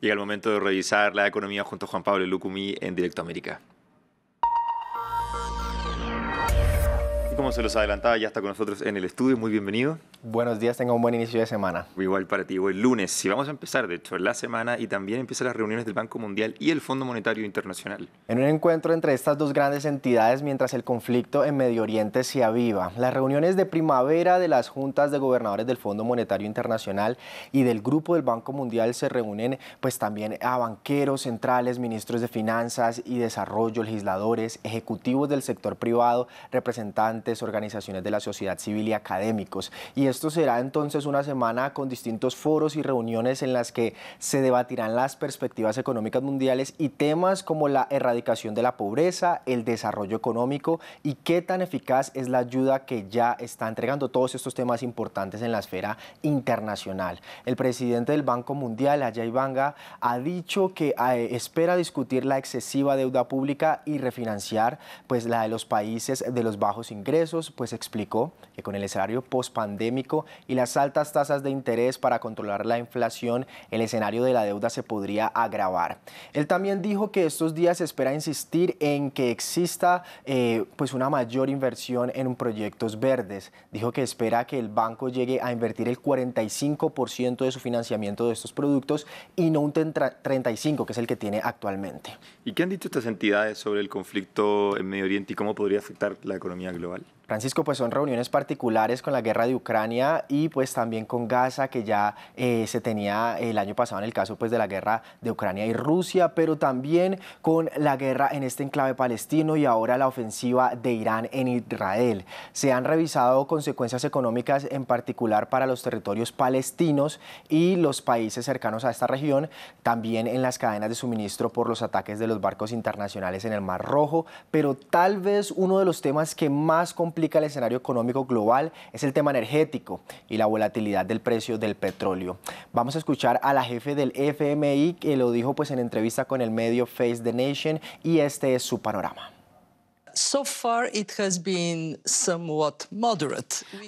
Llega el momento de revisar la economía junto a Juan Pablo Lucumí en Directo América. se los adelantaba, ya está con nosotros en el estudio. Muy bienvenido. Buenos días, tenga un buen inicio de semana. Igual para ti, Hoy lunes. Si vamos a empezar, de hecho, la semana y también empiezan las reuniones del Banco Mundial y el Fondo Monetario Internacional. En un encuentro entre estas dos grandes entidades mientras el conflicto en Medio Oriente se aviva, las reuniones de primavera de las juntas de gobernadores del Fondo Monetario Internacional y del grupo del Banco Mundial se reúnen pues también a banqueros centrales, ministros de finanzas y desarrollo, legisladores, ejecutivos del sector privado, representantes organizaciones de la sociedad civil y académicos. Y esto será entonces una semana con distintos foros y reuniones en las que se debatirán las perspectivas económicas mundiales y temas como la erradicación de la pobreza, el desarrollo económico y qué tan eficaz es la ayuda que ya está entregando todos estos temas importantes en la esfera internacional. El presidente del Banco Mundial, Ajay Banga, ha dicho que eh, espera discutir la excesiva deuda pública y refinanciar pues la de los países de los bajos ingresos pues explicó que con el escenario pospandémico y las altas tasas de interés para controlar la inflación, el escenario de la deuda se podría agravar. Él también dijo que estos días espera insistir en que exista eh, pues una mayor inversión en proyectos verdes. Dijo que espera que el banco llegue a invertir el 45% de su financiamiento de estos productos y no un 35% que es el que tiene actualmente. ¿Y qué han dicho estas entidades sobre el conflicto en Medio Oriente y cómo podría afectar la economía global? Francisco, pues son reuniones particulares con la guerra de Ucrania y pues también con Gaza, que ya eh, se tenía eh, el año pasado en el caso pues de la guerra de Ucrania y Rusia, pero también con la guerra en este enclave palestino y ahora la ofensiva de Irán en Israel. Se han revisado consecuencias económicas en particular para los territorios palestinos y los países cercanos a esta región, también en las cadenas de suministro por los ataques de los barcos internacionales en el Mar Rojo, pero tal vez uno de los temas que más complica implica el escenario económico global es el tema energético y la volatilidad del precio del petróleo. Vamos a escuchar a la jefe del FMI que lo dijo pues en entrevista con el medio Face the Nation y este es su panorama.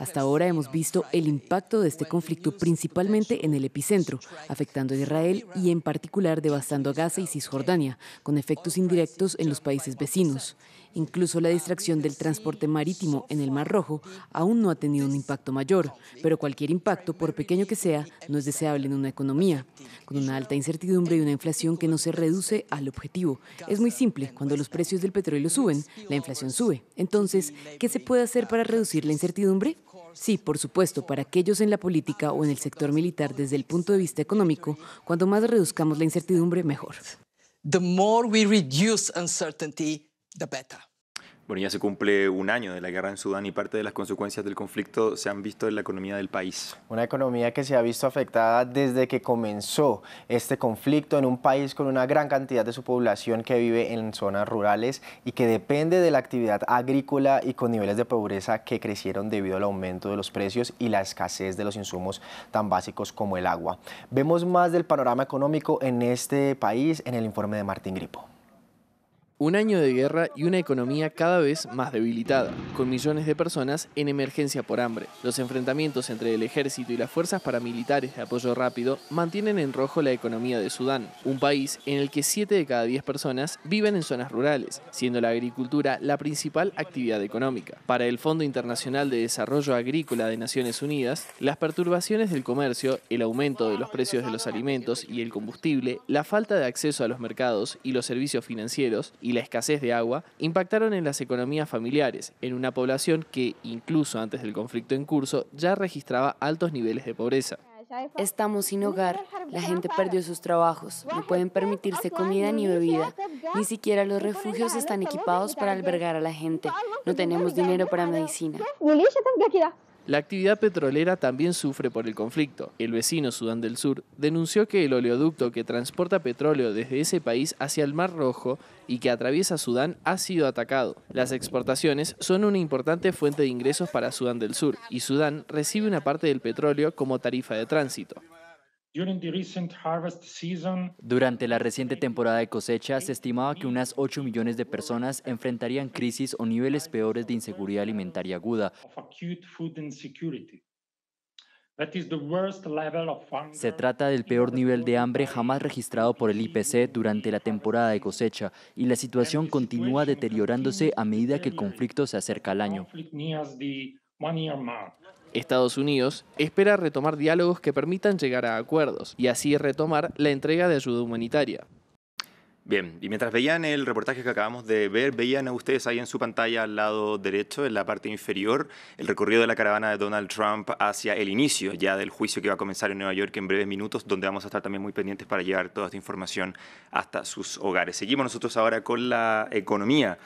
Hasta ahora hemos visto el impacto de este conflicto principalmente en el epicentro, afectando a Israel y en particular devastando a Gaza y Cisjordania, con efectos indirectos en los países vecinos. Incluso la distracción del transporte marítimo en el Mar Rojo aún no ha tenido un impacto mayor, pero cualquier impacto, por pequeño que sea, no es deseable en una economía, con una alta incertidumbre y una inflación que no se reduce al objetivo. Es muy simple, cuando los precios del petróleo suben, la inflación sube. Entonces, ¿qué se puede hacer para reducir la incertidumbre? Sí, por supuesto, para aquellos en la política o en el sector militar desde el punto de vista económico, cuanto más reduzcamos la incertidumbre, mejor. Bueno, ya se cumple un año de la guerra en Sudán y parte de las consecuencias del conflicto se han visto en la economía del país. Una economía que se ha visto afectada desde que comenzó este conflicto en un país con una gran cantidad de su población que vive en zonas rurales y que depende de la actividad agrícola y con niveles de pobreza que crecieron debido al aumento de los precios y la escasez de los insumos tan básicos como el agua. Vemos más del panorama económico en este país en el informe de Martín Gripo. Un año de guerra y una economía cada vez más debilitada, con millones de personas en emergencia por hambre. Los enfrentamientos entre el ejército y las fuerzas paramilitares de apoyo rápido mantienen en rojo la economía de Sudán, un país en el que 7 de cada 10 personas viven en zonas rurales, siendo la agricultura la principal actividad económica. Para el Fondo Internacional de Desarrollo Agrícola de Naciones Unidas, las perturbaciones del comercio, el aumento de los precios de los alimentos y el combustible, la falta de acceso a los mercados y los servicios financieros, y la escasez de agua impactaron en las economías familiares, en una población que, incluso antes del conflicto en curso, ya registraba altos niveles de pobreza. Estamos sin hogar, la gente perdió sus trabajos, no pueden permitirse comida ni bebida, ni siquiera los refugios están equipados para albergar a la gente, no tenemos dinero para medicina. La actividad petrolera también sufre por el conflicto. El vecino Sudán del Sur denunció que el oleoducto que transporta petróleo desde ese país hacia el Mar Rojo y que atraviesa Sudán ha sido atacado. Las exportaciones son una importante fuente de ingresos para Sudán del Sur y Sudán recibe una parte del petróleo como tarifa de tránsito. Durante la reciente temporada de cosecha, se estimaba que unas 8 millones de personas enfrentarían crisis o niveles peores de inseguridad alimentaria aguda. Se trata del peor nivel de hambre jamás registrado por el IPC durante la temporada de cosecha y la situación continúa deteriorándose a medida que el conflicto se acerca al año. Estados Unidos espera retomar diálogos que permitan llegar a acuerdos y así retomar la entrega de ayuda humanitaria. Bien, y mientras veían el reportaje que acabamos de ver, veían a ustedes ahí en su pantalla al lado derecho, en la parte inferior, el recorrido de la caravana de Donald Trump hacia el inicio ya del juicio que va a comenzar en Nueva York en breves minutos, donde vamos a estar también muy pendientes para llevar toda esta información hasta sus hogares. Seguimos nosotros ahora con la economía.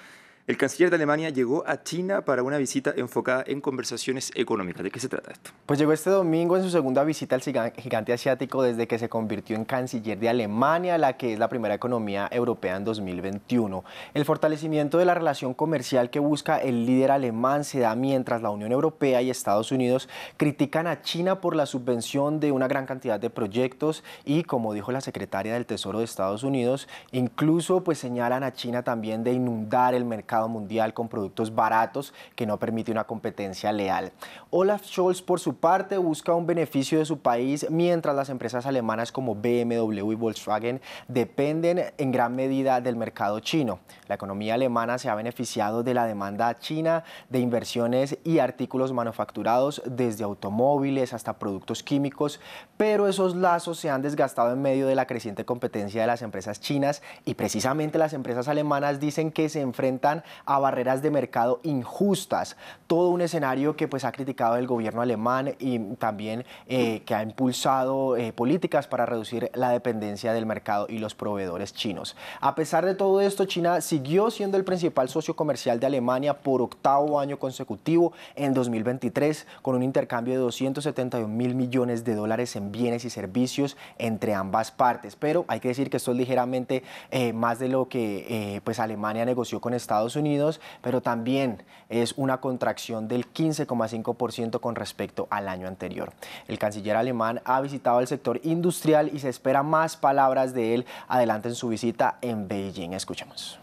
El canciller de Alemania llegó a China para una visita enfocada en conversaciones económicas. ¿De qué se trata esto? Pues llegó este domingo en su segunda visita al gigante asiático desde que se convirtió en canciller de Alemania, la que es la primera economía europea en 2021. El fortalecimiento de la relación comercial que busca el líder alemán se da mientras la Unión Europea y Estados Unidos critican a China por la subvención de una gran cantidad de proyectos y, como dijo la secretaria del Tesoro de Estados Unidos, incluso pues señalan a China también de inundar el mercado mundial con productos baratos que no permite una competencia leal. Olaf Scholz, por su parte, busca un beneficio de su país mientras las empresas alemanas como BMW y Volkswagen dependen en gran medida del mercado chino. La economía alemana se ha beneficiado de la demanda china de inversiones y artículos manufacturados desde automóviles hasta productos químicos, pero esos lazos se han desgastado en medio de la creciente competencia de las empresas chinas y precisamente las empresas alemanas dicen que se enfrentan a barreras de mercado injustas. Todo un escenario que pues ha criticado el gobierno alemán y también eh, que ha impulsado eh, políticas para reducir la dependencia del mercado y los proveedores chinos. A pesar de todo esto, China siguió siendo el principal socio comercial de Alemania por octavo año consecutivo en 2023 con un intercambio de 271 mil millones de dólares en bienes y servicios entre ambas partes. Pero hay que decir que esto es ligeramente eh, más de lo que pues Alemania negoció con Estados Unidos, pero también es una contracción del 15,5% con respecto al año anterior. El canciller alemán ha visitado el sector industrial y se espera más palabras de él adelante en su visita en Beijing. Escuchemos.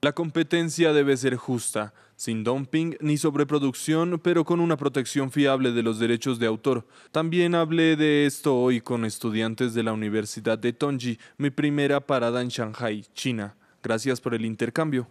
La competencia debe ser justa, sin dumping ni sobreproducción, pero con una protección fiable de los derechos de autor. También hablé de esto hoy con estudiantes de la Universidad de Tongji, mi primera parada en Shanghai, China. Gracias por el intercambio.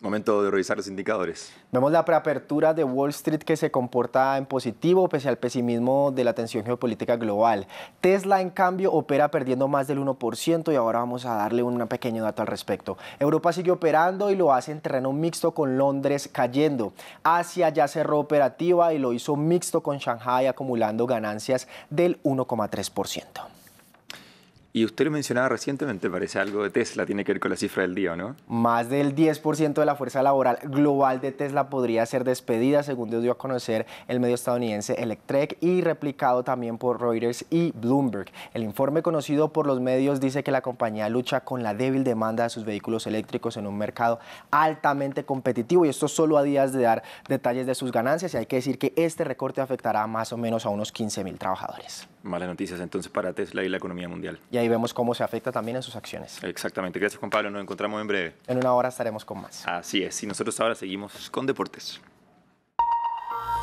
Momento de revisar los indicadores. Vemos la preapertura de Wall Street que se comporta en positivo pese al pesimismo de la tensión geopolítica global. Tesla, en cambio, opera perdiendo más del 1% y ahora vamos a darle un pequeño dato al respecto. Europa sigue operando y lo hace en terreno mixto con Londres cayendo. Asia ya cerró operativa y lo hizo mixto con Shanghai acumulando ganancias del 1,3%. Y usted lo mencionaba recientemente, parece algo de Tesla, tiene que ver con la cifra del día, ¿no? Más del 10% de la fuerza laboral global de Tesla podría ser despedida, según dio a conocer el medio estadounidense Electrek y replicado también por Reuters y Bloomberg. El informe conocido por los medios dice que la compañía lucha con la débil demanda de sus vehículos eléctricos en un mercado altamente competitivo y esto solo a días de dar detalles de sus ganancias y hay que decir que este recorte afectará más o menos a unos 15 mil trabajadores. Malas noticias entonces para Tesla y la economía mundial ahí vemos cómo se afecta también en sus acciones. Exactamente. Gracias, Juan Pablo. Nos encontramos en breve. En una hora estaremos con más. Así es. Y nosotros ahora seguimos con deportes.